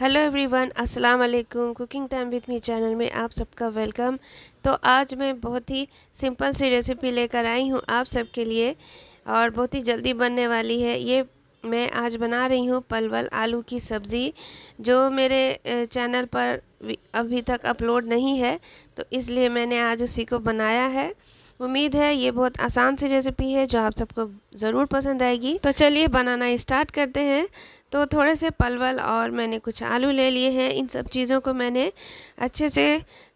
hello everyone अस्सलाम वालेकुम cooking time with me channel में आप सबका वेलकम तो आज मैं बहुत ही सिंपल सी रेसिपी लेकर आई हूँ आप सबके लिए और बहुत ही जल्दी बनने वाली है ये मैं आज बना रही हूँ पलवल आलू की सब्ज़ी जो मेरे चैनल पर अभी तक अपलोड नहीं है तो इसलिए मैंने आज उसी को बनाया है उम्मीद है ये बहुत आसान सी रेसिपी है जो आप सबको ज़रूर पसंद आएगी तो चलिए बनाना इस्टार्ट करते हैं तो थोड़े से पलवल और मैंने कुछ आलू ले लिए हैं इन सब चीज़ों को मैंने अच्छे से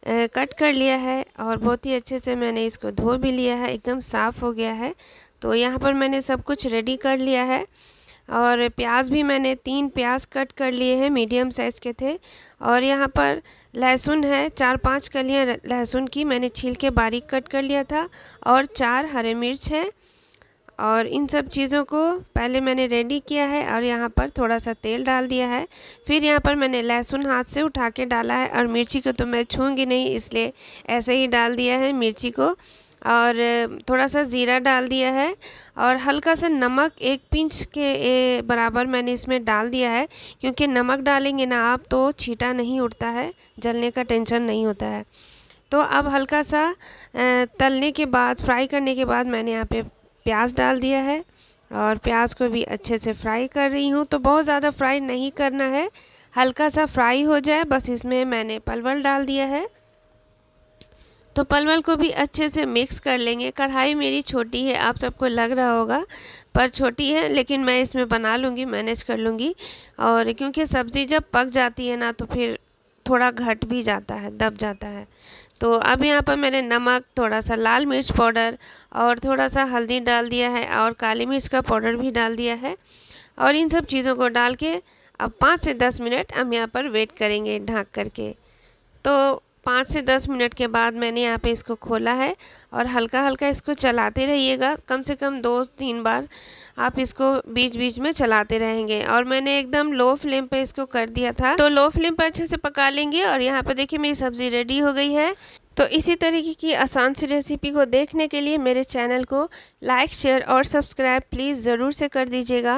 कट कर लिया है और बहुत ही अच्छे से मैंने इसको धो भी लिया है एकदम साफ़ हो गया है तो यहाँ पर मैंने सब कुछ रेडी कर लिया है और प्याज भी मैंने तीन प्याज कट कर लिए हैं मीडियम साइज़ के थे और यहाँ पर लहसुन है चार पांच कलियाँ लहसुन की मैंने छील के बारीक कट कर लिया था और चार हरे मिर्च हैं और इन सब चीज़ों को पहले मैंने रेडी किया है और यहाँ पर थोड़ा सा तेल डाल दिया है फिर यहाँ पर मैंने लहसुन हाथ से उठा के डाला है और मिर्ची को तो मैं छूँगी नहीं इसलिए ऐसे ही डाल दिया है मिर्ची को और थोड़ा सा ज़ीरा डाल दिया है और हल्का सा नमक एक पिंच के बराबर मैंने इसमें डाल दिया है क्योंकि नमक डालेंगे ना आप तो छीटा नहीं उठता है जलने का टेंशन नहीं होता है तो अब हल्का सा तलने के बाद फ्राई करने के बाद मैंने यहाँ पे प्याज डाल दिया है और प्याज को भी अच्छे से फ्राई कर रही हूँ तो बहुत ज़्यादा फ्राई नहीं करना है हल्का सा फ्राई हो जाए बस इसमें मैंने पलवल डाल दिया है तो पलवल को भी अच्छे से मिक्स कर लेंगे कढ़ाई मेरी छोटी है आप सबको लग रहा होगा पर छोटी है लेकिन मैं इसमें बना लूँगी मैनेज कर लूँगी और क्योंकि सब्ज़ी जब पक जाती है ना तो फिर थोड़ा घट भी जाता है दब जाता है तो अब यहाँ पर मैंने नमक थोड़ा सा लाल मिर्च पाउडर और थोड़ा सा हल्दी डाल दिया है और काली मिर्च का पाउडर भी डाल दिया है और इन सब चीज़ों को डाल के अब पाँच से दस मिनट हम यहाँ पर वेट करेंगे ढाँक करके तो पाँच से दस मिनट के बाद मैंने यहाँ पे इसको खोला है और हल्का हल्का इसको चलाते रहिएगा कम से कम दो तीन बार आप इसको बीच बीच में चलाते रहेंगे और मैंने एकदम लो फ्लेम पे इसको कर दिया था तो लो फ्लेम पे अच्छे से पका लेंगे और यहाँ पे देखिए मेरी सब्ज़ी रेडी हो गई है तो इसी तरीके की आसान सी रेसिपी को देखने के लिए मेरे चैनल को लाइक शेयर और सब्सक्राइब प्लीज़ ज़रूर से कर दीजिएगा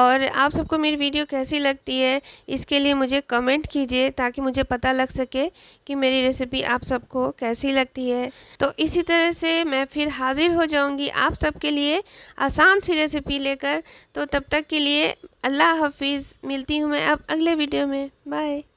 और आप सबको मेरी वीडियो कैसी लगती है इसके लिए मुझे कमेंट कीजिए ताकि मुझे पता लग सके कि मेरी रेसिपी आप सबको कैसी लगती है तो इसी तरह से मैं फिर हाज़िर हो जाऊँगी आप सबके लिए आसान सी रेसिपी लेकर तो तब तक के लिए अल्लाह हाफिज़ मिलती हूँ मैं अब अगले वीडियो में बाय